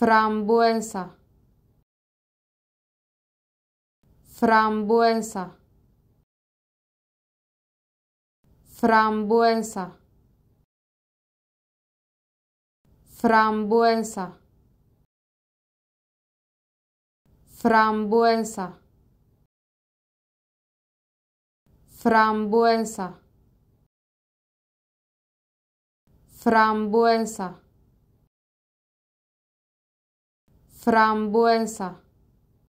frambuesa frambuesa frambuesa frambuesa frambuesa frambuesa frambuesa frambuesa